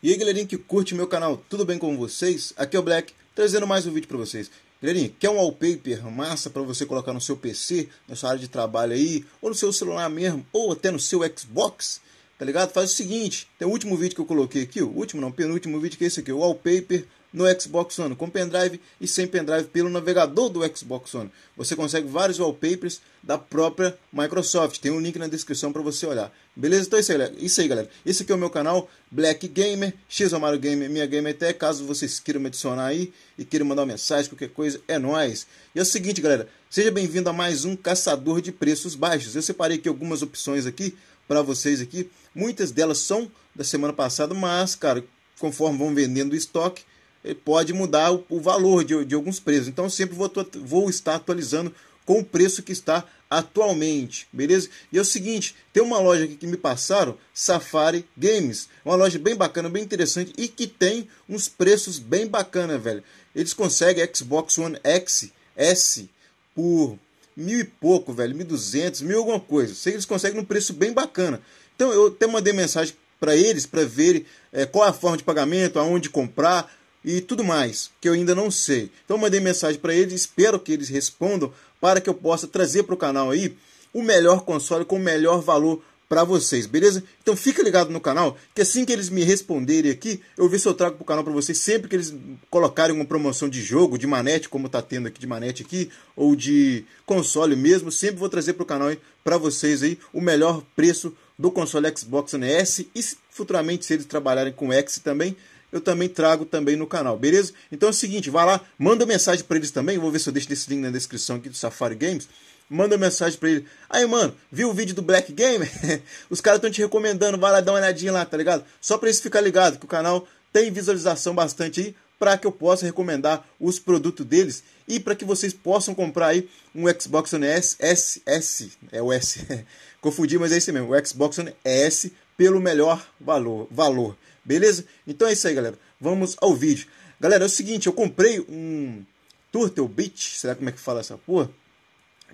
E aí galerinha que curte o meu canal, tudo bem com vocês? Aqui é o Black, trazendo mais um vídeo para vocês. Galerinha, quer um wallpaper massa para você colocar no seu PC, na sua área de trabalho aí, ou no seu celular mesmo, ou até no seu Xbox? Tá ligado? Faz o seguinte, tem o último vídeo que eu coloquei aqui, o último não, penúltimo vídeo que é esse aqui, o wallpaper no Xbox One, com pendrive e sem pendrive pelo navegador do Xbox One. Você consegue vários wallpapers da própria Microsoft. Tem um link na descrição para você olhar. Beleza? Então é isso aí, isso aí, galera. Esse aqui é o meu canal, Black Gamer, X Amaro Gamer, minha até Caso vocês queiram me adicionar aí e queiram mandar uma mensagem, qualquer coisa, é nóis. E é o seguinte, galera. Seja bem-vindo a mais um Caçador de Preços Baixos. Eu separei aqui algumas opções aqui para vocês aqui. Muitas delas são da semana passada, mas, cara, conforme vão vendendo o estoque, eh, pode mudar o, o valor de, de, alguns preços. Então, sempre vou, vou estar atualizando com o preço que está atualmente, beleza? E é o seguinte, tem uma loja aqui que me passaram, Safari Games, uma loja bem bacana, bem interessante e que tem uns preços bem bacana, velho. Eles conseguem Xbox One X, S por mil e pouco, velho, mil duzentos, mil alguma coisa. Sei que eles conseguem um preço bem bacana. Então eu até mandei mensagem para eles para verem é, qual é a forma de pagamento, aonde comprar, e tudo mais, que eu ainda não sei. Então eu mandei mensagem para eles, espero que eles respondam para que eu possa trazer para o canal aí o melhor console com o melhor valor para vocês, beleza? Então fica ligado no canal, que assim que eles me responderem aqui, eu ver se eu trago pro canal para vocês sempre que eles colocarem uma promoção de jogo, de manete, como tá tendo aqui de manete aqui, ou de console mesmo, sempre vou trazer pro canal para vocês aí o melhor preço do console Xbox One S e futuramente se eles trabalharem com X também, eu também trago também no canal, beleza? Então é o seguinte, vai lá, manda mensagem para eles também, vou ver se eu deixo esse link na descrição aqui do Safari Games. Manda mensagem para ele. Aí, mano, viu o vídeo do Black Gamer? Os caras estão te recomendando, vai lá dar uma olhadinha lá, tá ligado? Só para eles ficar ligado que o canal tem visualização bastante aí para que eu possa recomendar os produtos deles e para que vocês possam comprar aí um Xbox One S, S, S é o S, confundi, mas é esse mesmo, o Xbox One S pelo melhor valor, valor. Beleza? Então é isso aí, galera. Vamos ao vídeo. Galera, é o seguinte, eu comprei um Turtle Beach, será como é que fala essa porra?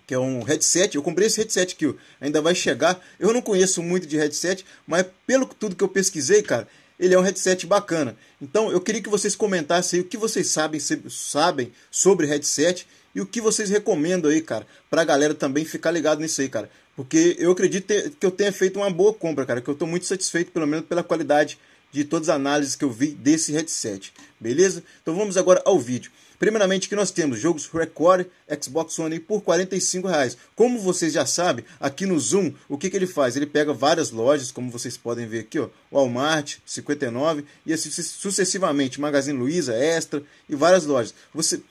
Que é um headset, eu comprei esse headset que ainda vai chegar. Eu não conheço muito de headset, mas pelo tudo que eu pesquisei, cara, ele é um headset bacana. Então eu queria que vocês comentassem aí o que vocês sabem, sabem sobre headset e o que vocês recomendam aí, cara, pra galera também ficar ligado nisso aí, cara. Porque eu acredito que eu tenha feito uma boa compra, cara, que eu tô muito satisfeito, pelo menos pela qualidade de todas as análises que eu vi desse headset, beleza? Então vamos agora ao vídeo. Primeiramente que nós temos jogos Record Xbox One por R$45. reais. Como vocês já sabem, aqui no Zoom, o que, que ele faz? Ele pega várias lojas, como vocês podem ver aqui, ó, Walmart, 59 e assim sucessivamente, Magazine Luiza, Extra e várias lojas. Você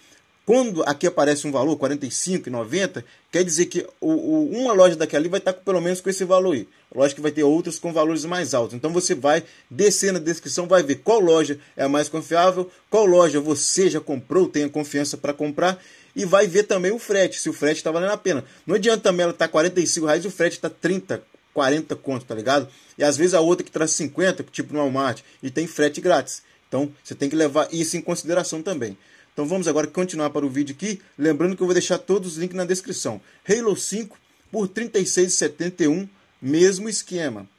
quando aqui aparece um valor, R$45,90, quer dizer que o, o, uma loja daquela ali vai estar tá com, pelo menos com esse valor aí. Lógico que vai ter outras com valores mais altos. Então você vai descer na descrição, vai ver qual loja é a mais confiável, qual loja você já comprou, tenha confiança para comprar e vai ver também o frete, se o frete está valendo a pena. Não adianta também ela estar tá 45 e o frete está R$30,00. 40 conto, tá ligado? E às vezes a outra que traz 50, tipo no Walmart, e tem frete grátis. Então você tem que levar isso em consideração também. Então vamos agora continuar para o vídeo aqui, lembrando que eu vou deixar todos os links na descrição. Halo 5 por 36,71, mesmo esquema.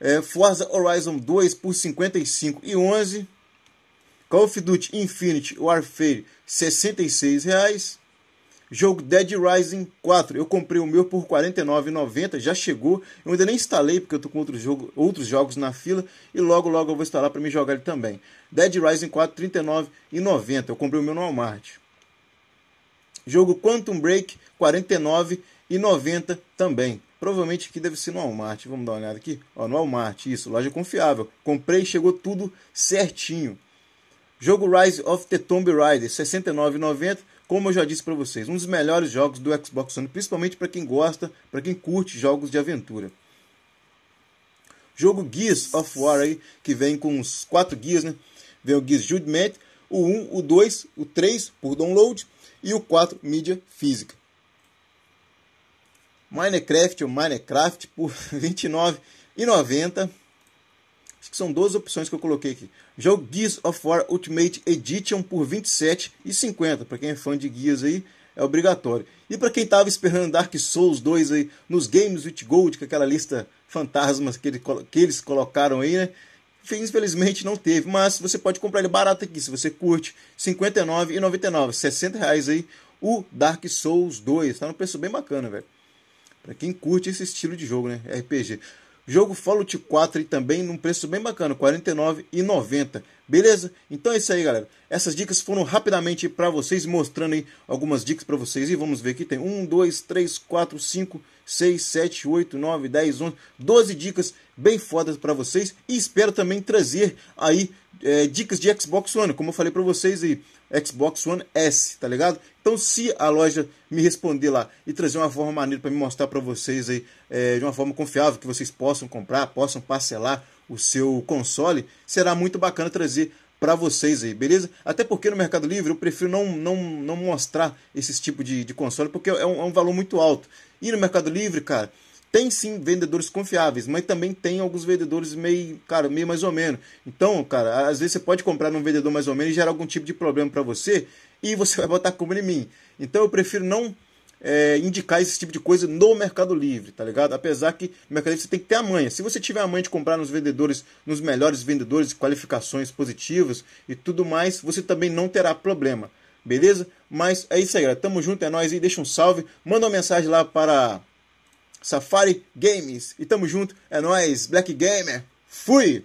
É, Forza Horizon 2 por 55 e Call of Duty Infinity Warfare R$ 66 reais. Jogo Dead Rising 4. Eu comprei o meu por R$ 49,90. Já chegou. Eu ainda nem instalei porque eu tô com outro jogo, outros jogos na fila. E logo, logo eu vou instalar para me jogar ele também. Dead Rising 4, R$ 39,90. Eu comprei o meu no Walmart. Jogo Quantum Break, R$ 49,90 também. Provavelmente aqui deve ser no Walmart. Vamos dar uma olhada aqui. Ó, no Walmart, isso, loja confiável. Comprei, chegou tudo certinho. Jogo Rise of the Tomb Raider, R$ 69,90. Como eu já disse para vocês, um dos melhores jogos do Xbox One, principalmente para quem gosta, para quem curte jogos de aventura. Jogo Gears of War aí, que vem com os quatro guias, né? Vem o Gears Judgment, o 1, o 2, o 3 por download e o 4 mídia física. Minecraft ou Minecraft por R$ 29,90 Acho que são duas opções que eu coloquei aqui. Jogo Gears of War Ultimate Edition por R$ 27,50. Para quem é fã de Gears aí, é obrigatório. E para quem estava esperando Dark Souls 2 aí nos Games with Gold, com aquela lista fantasmas que, ele, que eles colocaram aí, né? Infelizmente não teve, mas você pode comprar ele barato aqui, se você curte, R$ 59,99, 60 reais aí, o Dark Souls 2, tá num preço bem bacana, velho. Pra quem curte esse estilo de jogo, né, RPG. Jogo Fallout 4 e também num preço bem bacana, R$ 49,90. Beleza? Então é isso aí, galera. Essas dicas foram rapidamente para vocês, mostrando aí algumas dicas para vocês. E vamos ver aqui, tem 1, 2, 3, 4, 5, 6, 7, 8, 9, 10, 11, 12 dicas bem fodas para vocês. E espero também trazer aí é, dicas de Xbox One, como eu falei para vocês aí. Xbox One S, tá ligado? Então, se a loja me responder lá e trazer uma forma maneira para me mostrar para vocês aí, é, de uma forma confiável, que vocês possam comprar, possam parcelar, o seu console, será muito bacana trazer para vocês aí, beleza? Até porque no Mercado Livre eu prefiro não, não, não mostrar esse tipo de, de console, porque é um, é um valor muito alto. E no Mercado Livre, cara, tem sim vendedores confiáveis, mas também tem alguns vendedores meio, cara, meio mais ou menos. Então, cara, às vezes você pode comprar num vendedor mais ou menos e gerar algum tipo de problema para você e você vai botar a em mim. Então eu prefiro não é, indicar esse tipo de coisa no Mercado Livre, tá ligado? Apesar que no Mercado Livre você tem que ter a manha. Se você tiver a manha de comprar nos vendedores, nos melhores vendedores, qualificações positivas e tudo mais, você também não terá problema, beleza? Mas é isso aí, galera. Tamo junto, é nóis aí. Deixa um salve, manda uma mensagem lá para Safari Games. E tamo junto, é nóis, Black Gamer. Fui!